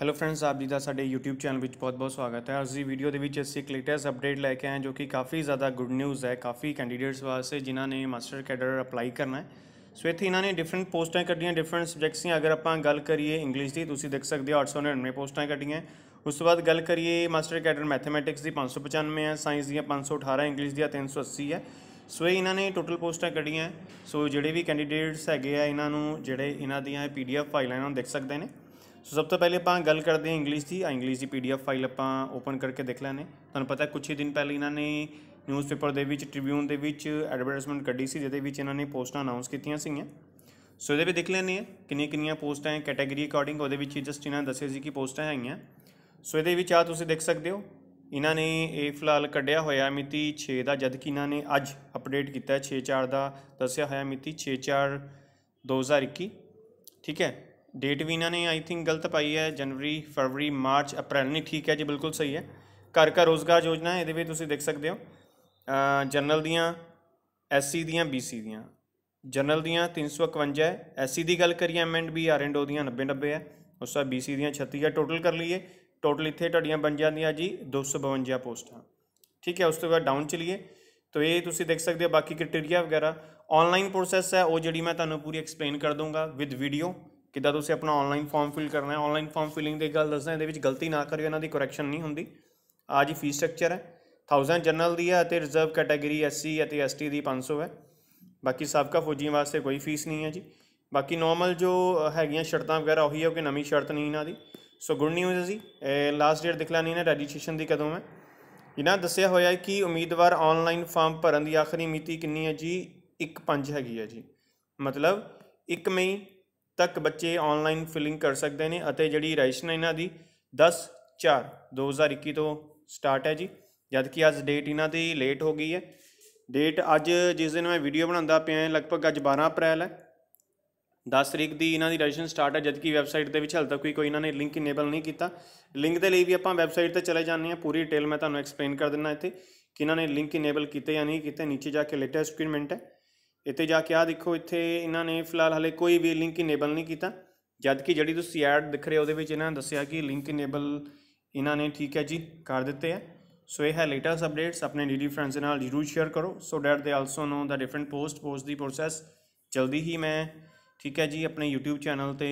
hello friends ਆਪ ਜੀ ਦਾ ਸਾਡੇ YouTube ਚੈਨਲ ਵਿੱਚ ਬਹੁਤ-ਬਹੁਤ ਸਵਾਗਤ ਹੈ ਅੱਜ ਦੀ ਵੀਡੀਓ ਦੇ ਵਿੱਚ ਅਸੀਂ ਇੱਕ ਲੇਟੈਸਟ ਅਪਡੇਟ ਲੈ ਕੇ ਆਏ ਜੋ ਕਿ ਕਾਫੀ ਜ਼ਿਆਦਾ ਗੁੱਡ ਨਿਊਜ਼ ਹੈ ਕਾਫੀ ਕੈਂਡੀਡੇਟਸ ਵਾਸਤੇ ਜਿਨ੍ਹਾਂ ਨੇ ਮਾਸਟਰ ਕੈਡਰ ਅਪਲਾਈ ਕਰਨਾ ਹੈ ਸੋ ਇੱਥੇ ਇਹਨਾਂ ਨੇ ਡਿਫਰੈਂਟ ਪੋਸਟਾਂ ਕੱਢੀਆਂ ਡਿਫਰੈਂਟ ਸਬਜੈਕਟਸ ਦੀ ਅਗਰ ਆਪਾਂ ਗੱਲ ਕਰੀਏ ਇੰਗਲਿਸ਼ ਦੀ ਤੁਸੀਂ ਦੇਖ ਸਕਦੇ ਹੋ 899 ਪੋਸਟਾਂ ਕੱਢੀਆਂ ਉਸ ਤੋਂ ਬਾਅਦ ਗੱਲ ਕਰੀਏ ਮਾਸਟਰ ਕੈਡਰ ਮੈਥਮੈਟਿਕਸ ਦੀ 595 ਹੈ ਸਾਇੰਸ ਦੀਆਂ 518 ਇੰਗਲਿਸ਼ ਦੀਆਂ 380 ਹੈ ਸੋ ਇਹਨਾਂ ਨੇ ਟੋਟਲ ਪੋਸਟਾਂ ਕੱਢੀਆਂ ਸੋ ਜਿਹੜੇ ਵੀ ਕੈਂਡੀਡੇਟਸ ਹੈਗੇ ਆ ਇਹਨਾਂ ਨੂੰ ਜਿਹੜੇ ਇਹਨਾਂ ਦੀਆਂ ਪੀਡੀਐਫ ਫਾਈਲਾਂ ਨੂੰ ਦੇਖ ਸਕਦੇ ਨੇ ਸੋ ਸਭ ਤੋਂ ਪਹਿਲੇ ਆਪਾਂ ਗੱਲ ਕਰਦੇ ਹਾਂ ਇੰਗਲਿਸ਼ ਦੀ ਆ ਇੰਗਲਿਸ਼ ਦੀ ਪੀਡੀਐਫ ਫਾਈਲ ਆਪਾਂ ਓਪਨ ਕਰਕੇ ਦੇਖ ਲੈਣੇ ਤੁਹਾਨੂੰ ਪਤਾ ਕੁਝ ਹੀ ਦਿਨ ਪਹਿਲੇ ਇਹਨਾਂ ਨੇ ਨਿਊਜ਼ਪੇਪਰ ਦੇ ਵਿੱਚ ਟ੍ਰਿਬਿਊਨ ਦੇ ਵਿੱਚ ਐਡਵਰਟਾਈਜ਼ਮੈਂਟ ਕੱਢੀ ਸੀ ਜਿਹਦੇ ਵਿੱਚ ਇਹਨਾਂ ਨੇ ਪੋਸਟਾਂ ਅਨਾਉਂਸ ਕੀਤੀਆਂ ਸੀਗੀਆਂ ਸੋ ਇਹਦੇ ਵੀ ਦੇਖ ਲੈਣੇ ਆ ਕਿੰਨੀਆਂ ਕਿੰਨੀਆਂ ਪੋਸਟਾਂ ਹੈ ਕੈਟਾਗਰੀ ਅਕੋਰਡਿੰਗ ਉਹਦੇ ਵਿੱਚ ਜਸਟ ਇਹਨਾਂ ਦੱਸਿਆ ਸੀ ਕਿ ਪੋਸਟਾਂ ਹੈਗੀਆਂ ਸੋ ਇਹਦੇ ਵਿੱਚ ਆ ਤੁਸੀਂ ਦੇਖ ਸਕਦੇ ਹੋ ਇਹਨਾਂ ਨੇ ਇਹ ਫਿਲਹਾਲ ਕੱਢਿਆ ਹੋਇਆ ਮਿਤੀ 6 ਦਾ ਜਦ ਕਿ ਇਹਨਾਂ ਨੇ ਅੱਜ ਅਪਡੇਟ ਕੀਤਾ 6 4 ਦਾ ਦੱਸਿਆ ਹੋਇਆ ਮਿਤੀ 6 4 2021 ਠੀਕ ਹੈ ਡੇਟ ਵੀ ਇਹਨਾਂ ਨੇ ਆਈ ਥਿੰਕ ਗਲਤ ਪਾਈ ਹੈ ਜਨਵਰੀ ਫਰਵਰੀ ਮਾਰਚ ਅਪ੍ਰੈਲ ਨਹੀਂ ਠੀਕ ਹੈ ਜੀ ਬਿਲਕੁਲ ਸਹੀ ਹੈ ਘਰ ਘਰ ਰੋਜ਼ਗਾਰ ਯੋਜਨਾ ਇਹਦੇ ਵਿੱਚ ਤੁਸੀਂ ਦੇਖ ਸਕਦੇ ਹੋ ਜਨਰਲ ਦੀਆਂ ਐਸਸੀ ਦੀਆਂ ਬੀਸੀ ਦੀਆਂ ਜਨਰਲ ਦੀਆਂ 351 ਹੈ ਐਸਸੀ ਦੀ ਗੱਲ ਕਰੀਏ M and B R and O ਦੀਆਂ 90 90 ਹੈ ਉਸ ਤੋਂ ਬੀਸੀ ਦੀਆਂ 36 ਹੈ ਟੋਟਲ ਕਰ ਲਈਏ ਟੋਟਲ ਇੱਥੇ ਤੁਹਾਡੀਆਂ ਬਣ ਜਾਂਦੀਆਂ ਜੀ 252 ਪੋਸਟਾਂ ਠੀਕ ਹੈ ਉਸ ਤੋਂ ਬਾਅਦ ਡਾਊਨ ਚਲੀਏ ਤਾਂ ਇਹ ਤੁਸੀਂ ਦੇਖ ਸਕਦੇ ਹੋ ਬਾਕੀ ਕ੍ਰਾਈਟੇਰੀਆ ਵਗੈਰਾ ਆਨਲਾਈਨ ਪ੍ਰੋਸੈਸ ਹੈ ਉਹ ਜਿਹੜੀ ਮੈਂ ਤੁਹਾਨੂੰ ਪੂਰੀ ਐਕਸਪਲੇਨ ਕਰ ਦੂੰਗਾ ਵਿਦ ਵੀਡੀਓ ਕਿੱਦਾਂ ਤੁਸੀਂ ਆਪਣਾ ਆਨਲਾਈਨ ਫਾਰਮ ਫਿਲ ਕਰਨਾ ਹੈ ਆਨਲਾਈਨ ਫਾਰਮ ਫਿਲਿੰਗ ਦੀ ਗੱਲ ਦੱਸਦਾ ਇਹਦੇ ਵਿੱਚ ਗਲਤੀ ਨਾ ਕਰਿਓ ਇਹਨਾਂ ਦੀ ਕਰੈਕਸ਼ਨ ਨਹੀਂ ਹੁੰਦੀ ਆ ਜੀ ਫੀਸ ਸਟਰਕਚਰ ਹੈ 1000 ਜਨਰਲ ਦੀ ਹੈ ਅਤੇ ਰਿਜ਼ਰਵ ਕੈਟਾਗਰੀ ਐਸਸੀ ਅਤੇ ਐਸਟੀ ਦੀ 500 ਹੈ ਬਾਕੀ ਸਾਬਕਾ ਫੌਜੀਆਂ ਵਾਸਤੇ ਕੋਈ ਫੀਸ ਨਹੀਂ ਹੈ ਜੀ ਬਾਕੀ ਨਾਰਮਲ ਜੋ ਹੈਗੀਆਂ ਸ਼ਰਤਾਂ ਵਗੈਰਾ ਉਹੀ ਹੈ ਕਿ ਨਵੀਂ ਸ਼ਰਤ ਨਹੀਂ ਇਹਨਾਂ ਦੀ ਸੋ ਗੁੱਡ ਨਿਊਜ਼ ਹੈ ਜੀ ਲਾਸਟ ਡੇਟ ਦਿਖਲਾਣੀ ਹੈ ਰਜਿਸਟ੍ਰੇਸ਼ਨ ਦੀ ਕਦੋਂ ਹੈ ਇਹਨਾਂ ਦੱਸਿਆ ਹੋਇਆ ਹੈ ਕਿ ਉਮੀਦਵਾਰ ਆਨਲਾਈਨ ਫਾਰਮ ਭਰਨ ਦੀ ਆਖਰੀ ਮਿਤੀ ਕਿੰਨੀ ਹੈ ਜੀ 1 5 ਹੈਗੀ ਹੈ ਜੀ ਮਤਲਬ 1 ਮਈ ਤੱਕ ਬੱਚੇ ਆਨਲਾਈਨ ਫਿਲਿੰਗ ਕਰ ਸਕਦੇ ਨੇ ਅਤੇ ਜਿਹੜੀ ਰਜਿਸਟ੍ਰੇਸ਼ਨ ਇਹਨਾਂ ਦੀ 10 4 2021 ਤੋਂ ਸਟਾਰਟ ਹੈ ਜੀ ਜਦ ਕਿ ਅੱਜ ਡੇਟ ਇਹਨਾਂ ਦੀ ਲੇਟ ਹੋ ਗਈ ਹੈ ਡੇਟ ਅੱਜ ਜਿਸ ਦਿਨ ਮੈਂ ਵੀਡੀਓ ਬਣਾਉਂਦਾ ਪਿਆ ਹਾਂ ਲਗਭਗ ਅੱਜ 12 ਅਪ੍ਰੈਲ ਹੈ 10 ਤਰੀਕ ਦੀ ਇਹਨਾਂ ਦੀ ਰਜਿਸਟ੍ਰੇਸ਼ਨ ਸਟਾਰਟ ਹੈ ਜਦਕਿ ਵੈਬਸਾਈਟ ਦੇ ਵਿੱਚ ਹਾਲ ਤੱਕ ਕੋਈ ਕੋਈ ਇਹਨਾਂ ਨੇ ਲਿੰਕ ਇਨੇਬਲ ਨਹੀਂ ਕੀਤਾ ਲਿੰਕ ਦੇ ਲਈ ਵੀ ਆਪਾਂ ਵੈਬਸਾਈਟ ਤੇ ਚਲੇ ਜਾਂਦੇ ਹਾਂ ਪੂਰੀ ਡਿਟੇਲ ਮੈਂ ਤੁਹਾਨੂੰ ਐਕਸਪਲੇਨ ਕਰ ਦਿੰਦਾ ਇੱਥੇ ਕਿ ਇਹਨਾਂ ਨੇ ਲਿੰਕ ਇਨੇਬਲ ਕੀਤੇ ਜਾਂ ਨਹੀਂ ਕੀਤੇ ਨੀਚੇ ਜਾ ਕੇ ਲੇਟੈਸਟ ਸਪੀਡਮੈਂਟ ਹੈ ਇੱਥੇ ਜਾ ਕੇ ਆ ਦੇਖੋ ਇੱਥੇ ਇਹਨਾਂ ਨੇ ਫਿਲਹਾਲ ਹਲੇ ਕੋਈ ਵੀ ਲਿੰਕ ਇਨੇਬਲ ਨਹੀਂ ਕੀਤਾ ਜਦ ਕਿ ਜਿਹੜੀ ਤੁਸੀਂ ਐਡ ਦਿਖ ਰਹੇ ਉਹਦੇ ਵਿੱਚ ਇਹਨਾਂ ਨੇ ਦੱਸਿਆ ਕਿ ਲਿੰਕ ਇਨੇਬਲ ਇਹਨਾਂ ਨੇ ਠੀਕ ਹੈ ਜੀ ਕਰ ਦਿੱਤੇ ਆ ਸੋ ਇਹ ਹੈ ਲੇਟੈਸਟ ਅਪਡੇਟਸ ਆਪਣੇ ਨੀਡੀ ਫਰੈਂਡਸ ਨਾਲ ਜ਼ਰੂਰ ਸ਼ੇਅਰ ਕਰੋ so that they also know the different post post ਦੀ ਪ੍ਰੋਸੈਸ ਜਲਦੀ ਹੀ ਮੈਂ ਠੀਕ ਹੈ ਜੀ ਆਪਣੇ YouTube ਚੈਨਲ ਤੇ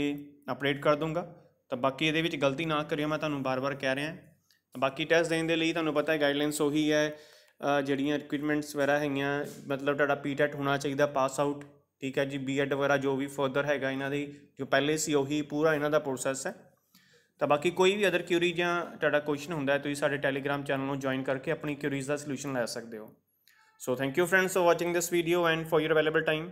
ਅਪਡੇਟ ਕਰ ਦੂੰਗਾ ਤਾਂ ਬਾਕੀ ਇਹਦੇ ਵਿੱਚ ਗਲਤੀ ਨਾ ਕਰਿਓ ਮੈਂ ਤੁਹਾਨੂੰ ਬਾਰ-ਬਾਰ ਕਹਿ ਰਿਹਾ ਹਾਂ ਬਾਕੀ ਟੈਸਟ ਦੇਣ ਦੇ ਲਈ ਤੁਹਾਨੂੰ ਪਤਾ ਹੈ ਗਾਈਡਲਾਈਨਸ ਉਹੀ ਹੈ ਜਿਹੜੀਆਂ ਰਿਕੁਆਇਰਮੈਂਟਸ ਵਗੈਰਾ ਹੈਗੀਆਂ ਮਤਲਬ ਤੁਹਾਡਾ ਪੀਟੈਟ ਹੋਣਾ ਚਾਹੀਦਾ ਪਾਸ ਆਊਟ ਠੀਕ ਹੈ ਜੀ ਬੀਐਡ ਵਗੈਰਾ ਜੋ ਵੀ ਫਰਦਰ ਹੈਗਾ ਇਹਨਾਂ ਦੀ ਜੋ ਪਹਿਲੇ ਸੀ ਉਹੀ ਪੂਰਾ ਇਹਨਾਂ ਦਾ ਪ੍ਰੋਸੈਸ ਹੈ ਤਾਂ ਬਾਕੀ ਕੋਈ ਵੀ ਅਦਰ ਕਿਊਰੀ ਜਾਂ ਤੁਹਾਡਾ ਕੁਐਸਚਨ ਹੁੰਦਾ ਹੈ ਤੁਸੀਂ ਸਾਡੇ ਟੈਲੀਗ੍ਰam ਚੈਨਲ ਨੂੰ ਜੁਆਇਨ ਕਰਕੇ ਆਪਣੀ ਕਿਊਰੀਜ਼ ਦਾ ਸੋਲੂਸ਼ਨ ਲੈ ਸਕਦੇ ਹੋ so thank you friends for watching this video and for your available time